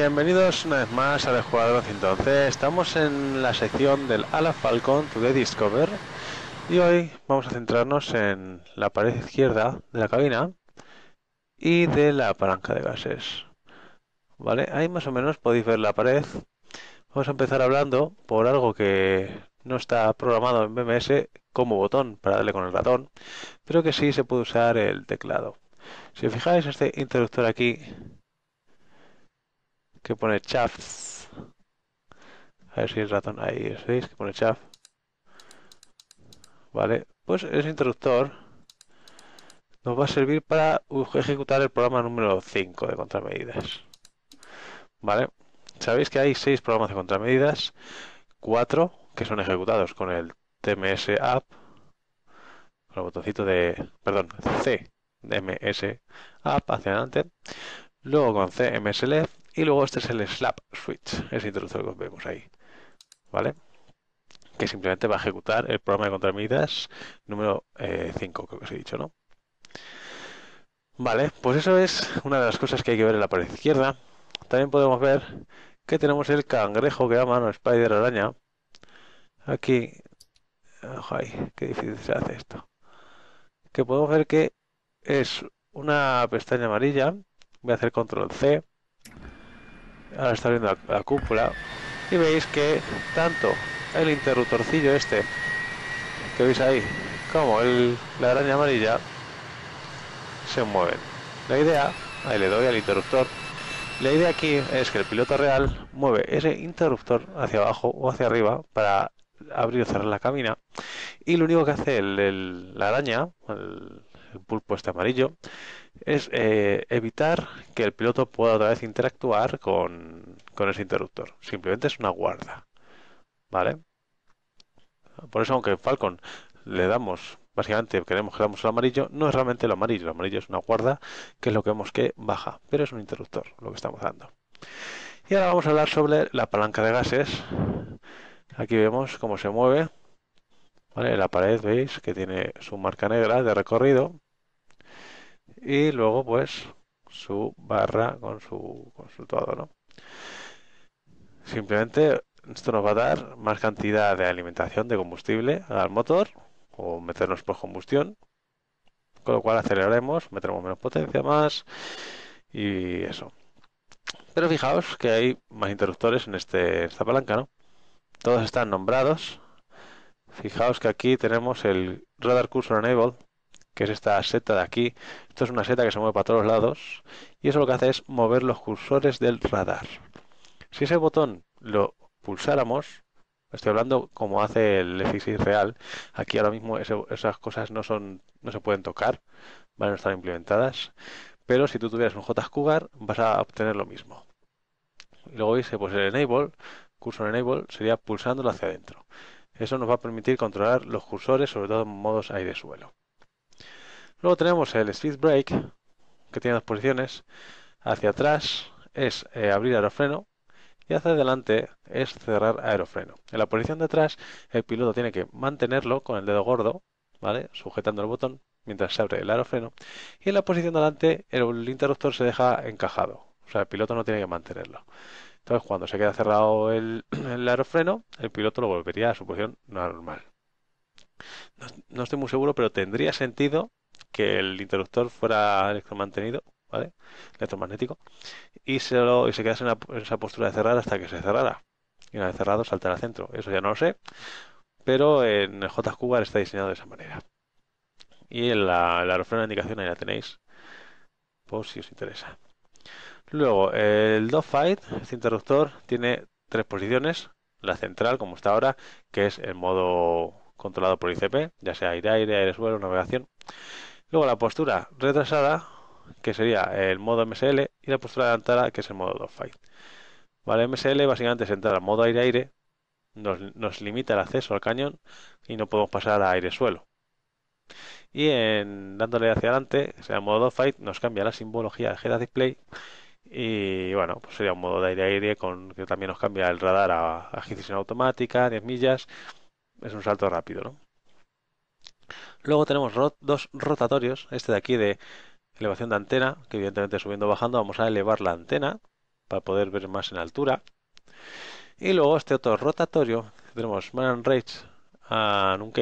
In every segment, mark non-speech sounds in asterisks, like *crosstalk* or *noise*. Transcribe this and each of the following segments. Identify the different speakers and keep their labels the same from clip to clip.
Speaker 1: Bienvenidos una vez más a Escuadrón 111. Estamos en la sección del Ala Falcon de Discover y hoy vamos a centrarnos en la pared izquierda de la cabina y de la palanca de gases. ¿Vale? Ahí más o menos podéis ver la pared. Vamos a empezar hablando por algo que no está programado en BMS como botón para darle con el ratón, pero que sí se puede usar el teclado. Si os fijáis, este interruptor aquí que pone chaf A ver si el ratón ahí, ¿veis? Que pone chaf. Vale, pues ese interruptor nos va a servir para ejecutar el programa número 5 de contramedidas. Vale, sabéis que hay seis programas de contramedidas, 4 que son ejecutados con el TMS App, con el botoncito de, perdón, C, App hacia adelante, luego con CMS y luego este es el slap switch, ese introductor que vemos ahí. ¿Vale? Que simplemente va a ejecutar el programa de contramedidas número 5, eh, creo que os he dicho, ¿no? Vale, pues eso es una de las cosas que hay que ver en la pared izquierda. También podemos ver que tenemos el cangrejo que llaman Spider Araña. Aquí. Ojo qué difícil se hace esto. Que podemos ver que es una pestaña amarilla. Voy a hacer control C ahora está viendo la, cúpula y veis que tanto el interruptorcillo este que veis ahí como la araña amarilla se mueven la idea ahí le doy al interruptor la idea aquí es que el piloto real mueve ese interruptor hacia abajo o hacia arriba para abrir o cerrar la cabina y lo único que hace el, la araña el pulpo este amarillo, es eh, evitar que el piloto pueda otra vez interactuar con, con ese interruptor. Simplemente es una guarda. ¿Vale? Por eso, aunque Falcon le damos, básicamente queremos que le damos el amarillo, no es realmente el amarillo. El amarillo es una guarda, que es lo que vemos que baja, pero es un interruptor lo que estamos dando. Y ahora vamos a hablar sobre la palanca de gases. Aquí vemos cómo se mueve. ¿Vale? La pared veis que tiene su marca negra de recorrido y luego pues su barra con su, consultado Simplemente esto nos va a dar más cantidad de alimentación de combustible al motor o meternos por combustión, con lo cual aceleraremos, meteremos menos potencia más y eso. Pero fijaos que hay más interruptores en este, esta palanca, ¿no? Todos están nombrados Fijaos que aquí tenemos el Radar Cursor enable, que es esta seta de aquí. Esto es una seta que se mueve para todos lados y eso lo que hace es mover los cursores del radar. Si ese botón lo pulsáramos, estoy hablando como hace el f real, aquí ahora mismo esas cosas no, son, no se pueden tocar, van a estar implementadas, pero si tú tuvieras un JSCugar vas a obtener lo mismo. Y luego dice, pues el Enable, cursor Enable, sería pulsándolo hacia adentro. Eso nos va a permitir controlar los cursores, sobre todo en modos aire-suelo. Luego tenemos el Speed Brake, que tiene dos posiciones. Hacia atrás es eh, abrir aerofreno y hacia adelante es cerrar aerofreno. En la posición de atrás, el piloto tiene que mantenerlo con el dedo gordo, ¿vale? Sujetando el botón mientras se abre el aerofreno. Y en la posición de adelante, el interruptor se deja encajado. O sea, el piloto no tiene que mantenerlo. Entonces, cuando se queda cerrado *clears throat* el, aerofreno, el piloto lo volvería a su posición normal. No, estoy muy seguro, pero tendría sentido que el interruptor fuera electromantenido, ¿vale? Electromagnético, y se, lo, y se quedase en, esa postura de cerrar hasta que se cerrara. Y una vez cerrado, salta al centro. Eso ya no lo sé, pero en el J-Cougar está diseñado de esa manera. Y en la, aerofreno de indicación ahí la tenéis, por si os interesa. Luego, el dogfight, este interruptor, tiene tres posiciones. La central, como está ahora, que es el modo controlado por ICP, ya sea aire-aire, aire-suelo, navegación. Luego la postura retrasada, que sería el modo MSL, y la postura adelantada, que es el modo dogfight. Vale, MSL básicamente es entrar al modo aire-aire, nos, limita el acceso al cañón y no podemos pasar a aire-suelo. Y en dándole hacia adelante, que sea el modo DOF-Fight, nos cambia la simbología de head display y bueno, pues sería un modo de aire-aire con que también nos cambia el radar a, agitación automática, 10 millas. Es un salto rápido, ¿no? Luego tenemos dos rotatorios, este de aquí de elevación de antena, que evidentemente subiendo bajando vamos a elevar la antena para poder ver más en altura. Y luego este otro rotatorio, tenemos man range a un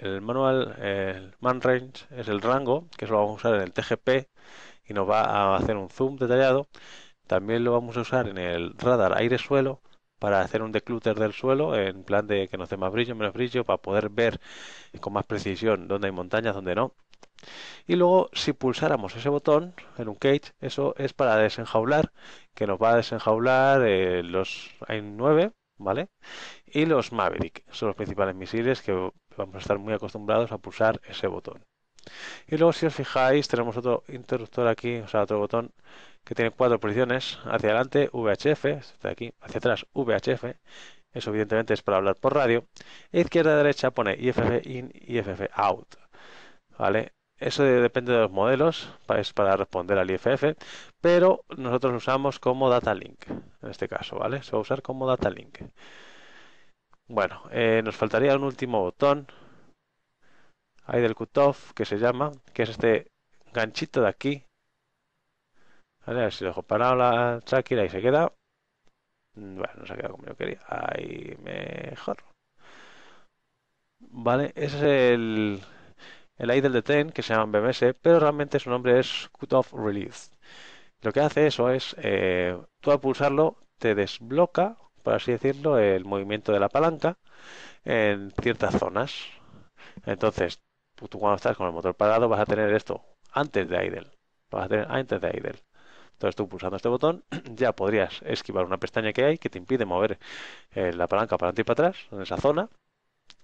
Speaker 1: El manual, el man range es el rango, que eso lo vamos a usar en el TGP, y nos va a hacer un zoom detallado. También lo vamos a usar en el radar aire-suelo para hacer un declutter del suelo en plan de que nos dé más brillo, menos brillo, para poder ver con más precisión dónde hay montañas, dónde no. Y luego, si pulsáramos ese botón en un cage, eso es para desenjaular, que nos va a desenjaular eh, los AIM 9, ¿vale? Y los Maverick, son los principales misiles que vamos a estar muy acostumbrados a pulsar ese botón. Y luego, si os fijáis, tenemos otro interruptor aquí, o sea, otro botón que tiene cuatro posiciones, hacia adelante VHF, aquí, hacia atrás VHF, eso evidentemente es para hablar por radio, e izquierda derecha pone IFF in, y IFF out, ¿vale? Eso depende de los modelos, es para responder al IFF, pero nosotros usamos como data link, en este caso, ¿vale? Se va a usar como data link. Bueno, eh, nos faltaría un último botón, hay del cutoff que se llama, que es este ganchito de aquí. ¿Vale? A ver si dejo parado la Shakira y se queda. Mm, bueno, no se queda como yo quería. Ahí mejor. Vale, ese es el, el idle tren que se llama BMS, pero realmente su nombre es cutoff release. Lo que hace eso es, eh, tú al pulsarlo te desbloca, por así decirlo, el movimiento de la palanca en ciertas zonas. Entonces, pues tú cuando estás con el motor parado vas a tener esto antes de idle. Vas a tener antes de idle. Entonces tú pulsando este botón *clears throat* ya podrías esquivar una pestaña que hay que te impide mover eh, la palanca para adelante y para atrás en esa zona.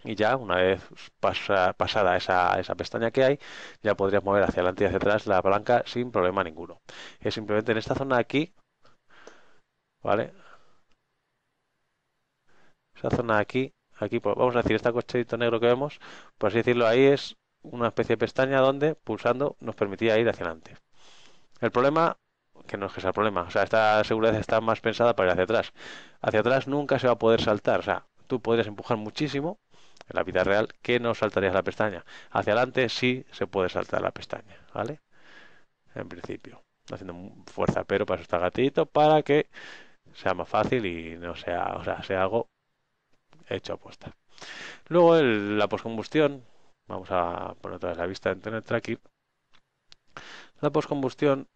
Speaker 1: Y ya una vez pasa, pasada esa, esa pestaña que hay, ya podrías mover hacia adelante y hacia atrás la palanca sin problema ninguno. Es simplemente en esta zona de aquí, ¿vale? Esa zona de aquí, aquí, pues vamos a decir, este cochecito negro que vemos, por así decirlo, ahí es una especie de pestaña donde pulsando nos permitía ir hacia adelante. El problema, que no es que sea el problema, o sea, esta seguridad está más pensada para ir hacia atrás. Hacia atrás nunca se va a poder saltar, o sea, tú podrías empujar muchísimo en la vida real que no saltarías la pestaña. Hacia adelante sí se puede saltar la pestaña, ¿vale? En principio, haciendo fuerza, pero para eso está gatito, para que sea más fácil y no sea, o sea, sea algo hecho apuesta. Luego la poscombustión, Vamos a poner otra vez la vista en del tracking. La postcombustión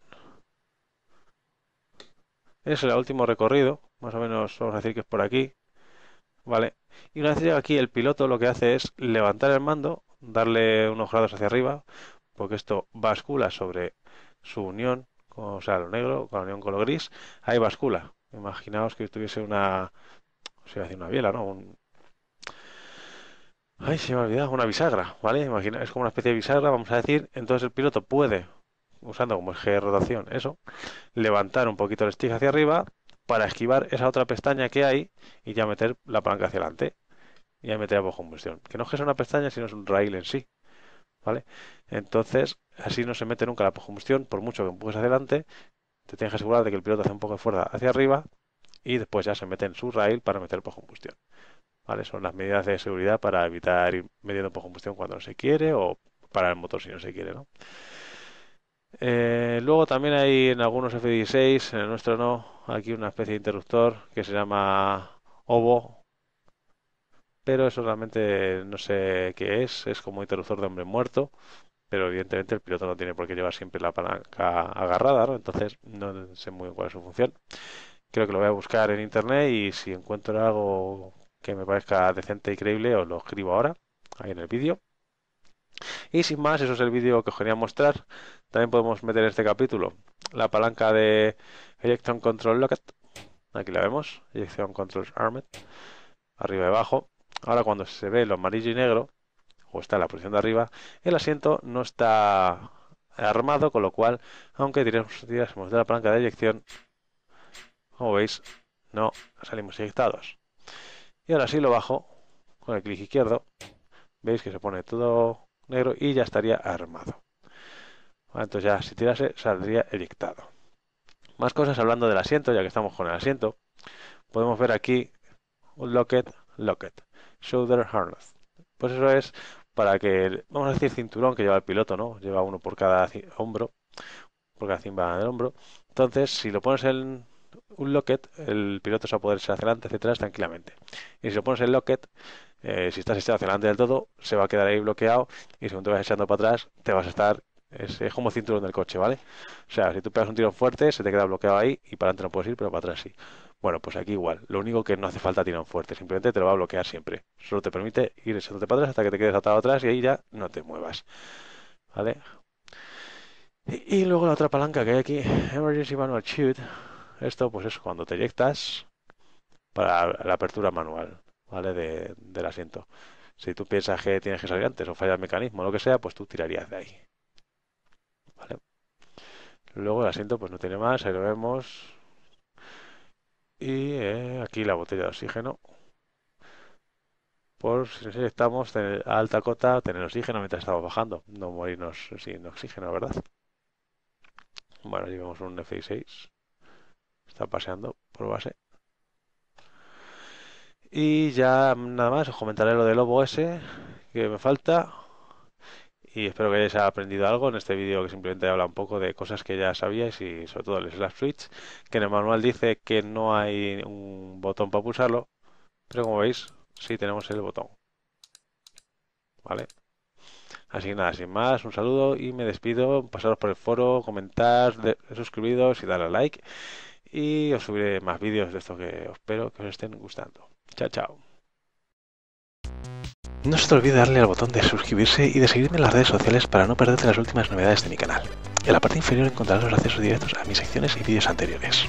Speaker 1: es el último recorrido, más o menos vamos a decir que es por aquí, ¿vale? Y una vez llega aquí, el piloto lo que hace es levantar el mando, darle unos grados hacia arriba, porque esto bascula sobre su unión, con, o sea, lo negro, con la unión con lo gris, ahí bascula. Imaginaos que estuviese una, o sea, una biela, ¿no? Un, Ay, se me ha olvidado, una bisagra, ¿vale? Imagina, es como una especie de bisagra, vamos a decir. Entonces el piloto puede, usando como eje de rotación, eso, levantar un poquito el stick hacia arriba para esquivar esa otra pestaña que hay y ya meter la palanca hacia adelante. Y ahí meter la combustión. Que no es que sea una pestaña, sino es un rail en sí. ¿Vale? Entonces, así no se mete nunca la combustión, por mucho que empujes hacia adelante, te tienes que asegurar de que el piloto hace un poco de fuerza hacia arriba y después ya se mete en su rail para meter la combustión. Son las medidas de seguridad para evitar ir metiendo por combustión cuando no se quiere o parar el motor si no se quiere, ¿no? Eh, luego también hay en algunos F-16, en el nuestro no, aquí una especie de interruptor que se llama OVO, pero eso realmente no sé qué es, es como interruptor de hombre muerto, pero evidentemente el piloto no tiene por qué llevar siempre la palanca agarrada, entonces no sé muy bien cuál es su función. Creo que lo voy a buscar en internet y si encuentro algo que me parezca decente y e creíble, os lo escribo ahora, ahí en el vídeo. Y sin más, eso es el vídeo que os quería mostrar. También podemos meter en este capítulo, la palanca de Ejection Control Locket. Aquí la vemos, Ejection Control Armed, arriba y abajo. Ahora cuando se ve lo amarillo y negro, o está en la posición de arriba, el asiento no está armado, con lo cual, aunque tirásemos de la palanca de eyección, como veis, no salimos eyectados y ahora si lo bajo con el clic izquierdo veis que se pone todo negro y ya estaría armado entonces ya si tirase saldría el más cosas hablando del asiento ya que estamos con el asiento podemos ver aquí un locket locket shoulder harness pues eso es para que vamos a decir cinturón que lleva el piloto no lleva uno por cada hombro por cada cimba del hombro entonces si lo pones en un locket, el piloto se va a poder echar hacia adelante, hacia atrás tranquilamente. Y si lo pones el locket, eh, si estás echado hacia adelante del todo, se va a quedar ahí bloqueado y si te vas echando para atrás, te vas a estar. Es, como cinturón del coche, ¿vale? O sea, si tú pegas un tiro fuerte, se te queda bloqueado ahí y para adelante no puedes ir, pero para atrás sí. Bueno, pues aquí igual. Lo único que no hace falta tirón fuerte, simplemente te lo va a bloquear siempre. Solo te permite ir echándote para atrás hasta que te quedes atado atrás y ahí ya no te muevas. ¿Vale? Y, luego la otra palanca que hay aquí, Emergency Manual Shoot, esto, pues es cuando te eyectas para la apertura manual, ¿vale? del asiento. Si tú piensas que tienes que salir antes o falla el mecanismo, lo que sea, pues tú tirarías de ahí. Luego el asiento, pues no tiene más, ahí lo vemos. Y eh, aquí la botella de oxígeno. Por si estamos en alta cota, tener oxígeno mientras estamos bajando. No morirnos sin oxígeno, ¿verdad? Bueno, llevamos un F6. Está paseando por base. Y ya nada más, os comentaré lo del lobo ese que me falta. Y espero que hayáis aprendido algo en este vídeo que simplemente habla un poco de cosas que ya sabíais y sobre todo el slash switch, que en el manual dice que no hay un botón para pulsarlo, pero como veis, sí tenemos el botón. ¿Vale? Así que nada, sin más, un saludo y me despido. Pasaros por el foro, comentar, suscribiros y darle a like y os subiré más vídeos de esto que espero que os estén gustando. Chao, chao. No se te olvide darle al botón de suscribirse y de seguirme en las redes sociales para no perderte las últimas novedades de mi canal. En la parte inferior encontrarás los accesos directos a mis secciones y vídeos anteriores.